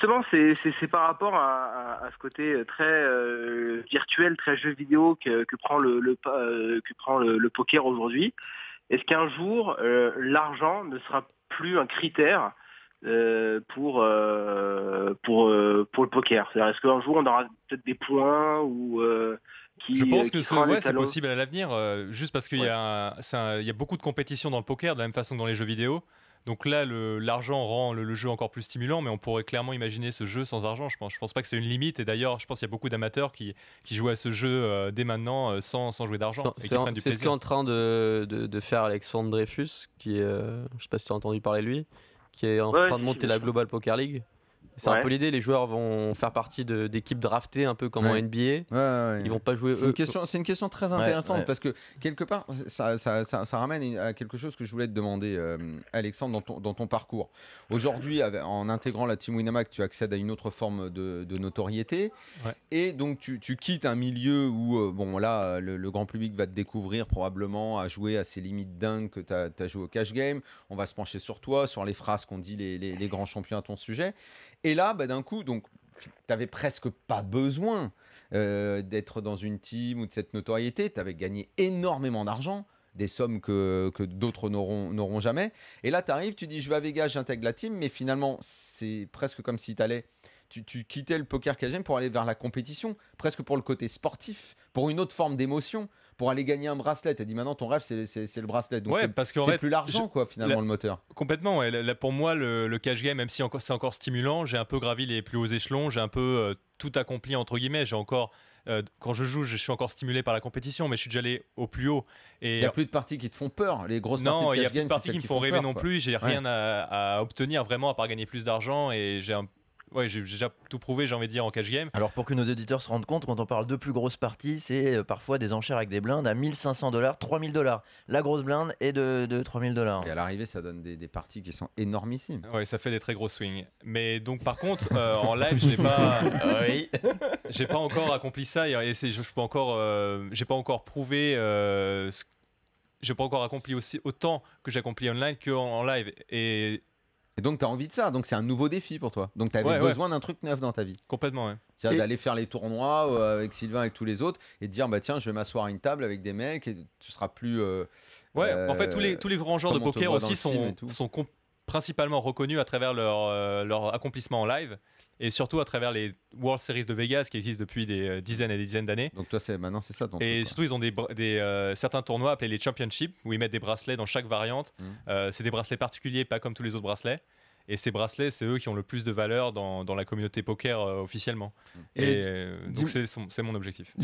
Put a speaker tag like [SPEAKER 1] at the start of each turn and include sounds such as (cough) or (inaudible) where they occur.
[SPEAKER 1] justement, c'est par rapport à, ce côté très euh, virtuel, très jeu vidéo euh, que, prend le, le, poker aujourd'hui. Est-ce qu'un jour, euh, l'argent ne sera plus un critère pour pour pour le poker est-ce qu'un jour, on aura peut-être des points ou qui, je pense que c'est possible
[SPEAKER 2] à l'avenir, juste parce qu'il y, a y a beaucoup de compétition dans le poker, de la même façon que dans les jeux vidéo. Donc là, l'argent rend le, jeu encore plus stimulant, mais on pourrait clairement imaginer ce jeu sans argent. Je pense, je pense pas que c'est une limite. Et d'ailleurs, je pense qu'il y a beaucoup d'amateurs qui, jouent à ce jeu euh, dès maintenant euh, sans, sans jouer d'argent. C'est ce qu'est en train de, de, faire Alexandre Dreyfus, qui est, euh, je sais pas si tu as entendu parler de lui, qui est en train de monter la Global Poker League. C'est un peu l'idée, les joueurs vont faire partie d'équipes draftées un
[SPEAKER 1] peu comme en NBA. Ils vont pas jouer. C'est une c'est une question très intéressante parce que quelque part, ça, ramène à quelque chose que je voulais te demander, euh, Alexandre, dans ton, parcours. Aujourd'hui, en intégrant la Team Winamac, tu accèdes à une autre forme de, notoriété et donc tu, quittes un milieu où euh, bon là, le, grand public va te découvrir probablement à jouer à ces limites dingues que tu as, joué au cash game. On va se pencher sur toi, sur les phrases qu'on dit les grands champions à ton sujet. Et là, bah, d'un coup, donc, n'avais presque pas besoin euh, d'être dans une team ou de cette notoriété. Tu avais gagné énormément d'argent des sommes que, d'autres n'auront jamais. Et là, tu arrives, tu dis, je vais à Vegas, j'intègre la team, mais finalement, c'est presque comme si allais, tu, tu quittais le poker casino pour aller vers la compétition, presque pour le côté sportif, pour une autre forme d'émotion, pour aller gagner un bracelet. et dit maintenant ton rêve, c'est le bracelet. Donc ouais, parce que c'est plus l'argent, quoi, finalement, le moteur.
[SPEAKER 2] Complètement, ouais. Là, pour moi, le, le cash game, même si c'est encore stimulant, j'ai un peu gravi les plus hauts échelons, j'ai un peu euh, tout accompli, entre guillemets. J'ai encore. Euh, quand je joue, je suis encore stimulé par la compétition, mais je suis déjà allé au plus haut. Et il n'y a euh,
[SPEAKER 1] plus de parties qui te font peur, les grosses parties Non, il y a plus parties qui me font rêver non plus. J'ai rien
[SPEAKER 2] à, à, obtenir vraiment à part gagner plus d'argent et j'ai un, ouais, j'ai déjà tout prouvé, j'ai envie de dire, en cash game.
[SPEAKER 1] Alors pour que nos auditeurs se rendent compte, quand on parle de plus grosses parties, c'est euh, parfois des enchères avec des blindes à 1500 dollars, 3000 dollars. La grosse blinde est de, 3000 dollars. Et à l'arrivée, ça donne des, parties qui sont énormissimes. Oui
[SPEAKER 2] ça fait des très gros swings. Mais donc par contre, euh, en live, j'ai pas, ah (laughs) j'ai pas encore accompli ça et, je, peux encore, euh, j'ai pas encore prouvé euh, j'ai pas encore accompli aussi autant que j'accomplis online qu'en en live. Et et donc, tu as
[SPEAKER 1] envie de ça. Donc, c'est un nouveau défi pour toi. Donc, tu avais besoin d'un truc neuf dans ta vie. Complètement, ouais. C'est-à-dire d'aller faire les tournois euh, avec Sylvain, avec tous les autres, et de dire, bah tiens, je vais m'asseoir à une table avec des mecs, et tu seras plus. Euh, ouais, en fait, euh, tous les, tous les grands genres de poker aussi sont,
[SPEAKER 2] sont, principalement reconnus à travers leur, euh, leur, accomplissement en live et surtout à travers les World Series de Vegas qui existent depuis des euh, dizaines et des dizaines d'années. Donc toi, c'est maintenant c'est ça. et surtout, ils ont des, euh, certains tournois appelés les championships où ils mettent des bracelets dans chaque variante. Mmh. c'est des bracelets particuliers, pas comme tous les autres bracelets. Et ces bracelets, c'est eux qui ont le plus de valeur dans, la communauté poker officiellement. Et, donc c'est mon objectif.